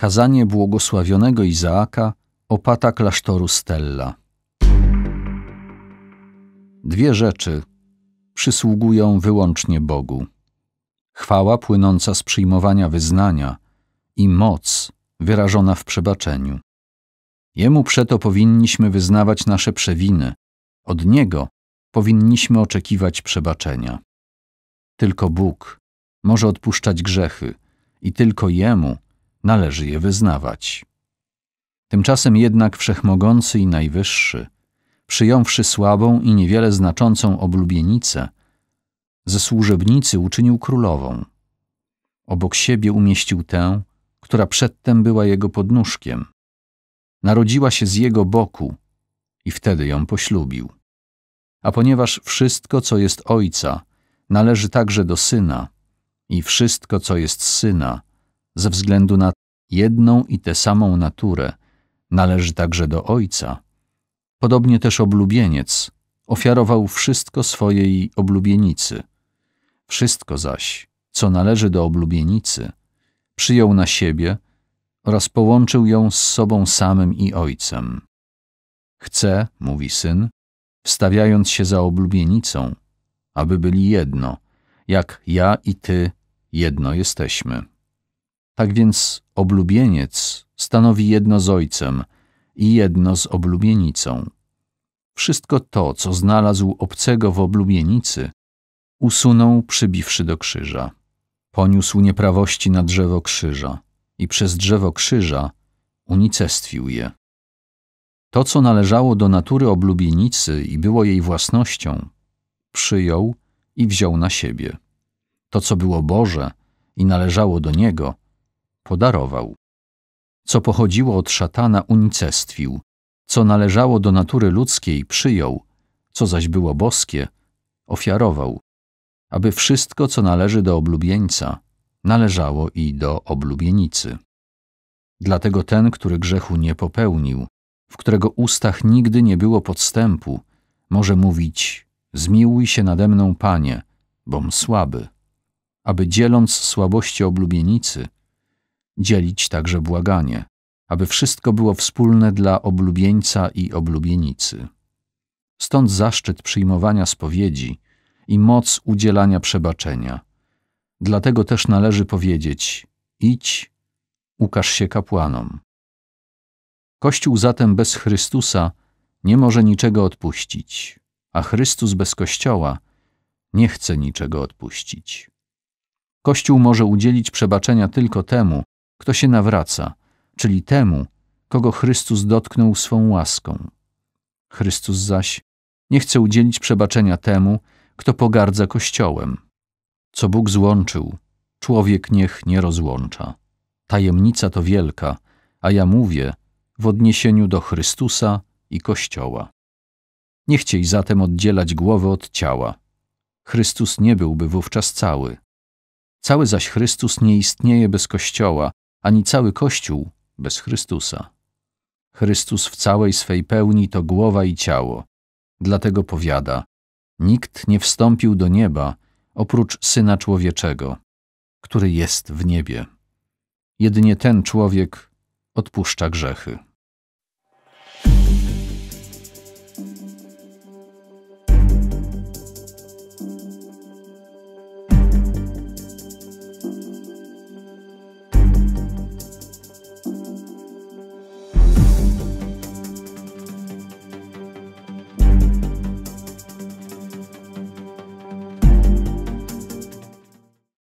Kazanie błogosławionego Izaaka, opata klasztoru Stella. Dwie rzeczy przysługują wyłącznie Bogu. Chwała płynąca z przyjmowania wyznania i moc wyrażona w przebaczeniu. Jemu przeto powinniśmy wyznawać nasze przewiny, od Niego powinniśmy oczekiwać przebaczenia. Tylko Bóg może odpuszczać grzechy i tylko Jemu należy je wyznawać. Tymczasem jednak wszechmogący i najwyższy, przyjąwszy słabą i niewiele znaczącą oblubienicę, ze służebnicy uczynił królową. Obok siebie umieścił tę, która przedtem była jego podnóżkiem. Narodziła się z jego boku i wtedy ją poślubił. A ponieważ wszystko, co jest ojca, należy także do syna i wszystko, co jest syna, ze względu na jedną i tę samą naturę, należy także do Ojca. Podobnie też oblubieniec ofiarował wszystko swojej oblubienicy. Wszystko zaś, co należy do oblubienicy, przyjął na siebie oraz połączył ją z sobą samym i Ojcem. Chce, mówi syn, wstawiając się za oblubienicą, aby byli jedno, jak ja i ty jedno jesteśmy. Tak więc oblubieniec stanowi jedno z ojcem i jedno z oblubienicą. Wszystko to, co znalazł obcego w oblubienicy, usunął przybiwszy do krzyża. Poniósł nieprawości na drzewo krzyża i przez drzewo krzyża unicestwił je. To, co należało do natury oblubienicy i było jej własnością, przyjął i wziął na siebie. To, co było Boże i należało do Niego, podarował. Co pochodziło od szatana unicestwił, co należało do natury ludzkiej przyjął, co zaś było boskie, ofiarował, aby wszystko, co należy do oblubieńca, należało i do oblubienicy. Dlatego ten, który grzechu nie popełnił, w którego ustach nigdy nie było podstępu, może mówić: Zmiłuj się nade mną, panie, bom słaby, aby dzieląc słabości oblubienicy, dzielić także błaganie, aby wszystko było wspólne dla oblubieńca i oblubienicy. Stąd zaszczyt przyjmowania spowiedzi i moc udzielania przebaczenia. Dlatego też należy powiedzieć: idź, ukaż się kapłanom. Kościół zatem bez Chrystusa nie może niczego odpuścić, a Chrystus bez Kościoła nie chce niczego odpuścić. Kościół może udzielić przebaczenia tylko temu, kto się nawraca, czyli temu, kogo Chrystus dotknął swą łaską. Chrystus zaś nie chce udzielić przebaczenia temu, kto pogardza Kościołem. Co Bóg złączył, człowiek niech nie rozłącza. Tajemnica to wielka, a ja mówię w odniesieniu do Chrystusa i Kościoła. Nie chciej zatem oddzielać głowy od ciała. Chrystus nie byłby wówczas cały. Cały zaś Chrystus nie istnieje bez Kościoła, ani cały Kościół bez Chrystusa. Chrystus w całej swej pełni to głowa i ciało. Dlatego powiada: Nikt nie wstąpił do nieba oprócz Syna Człowieczego, który jest w niebie. Jedynie ten człowiek odpuszcza grzechy.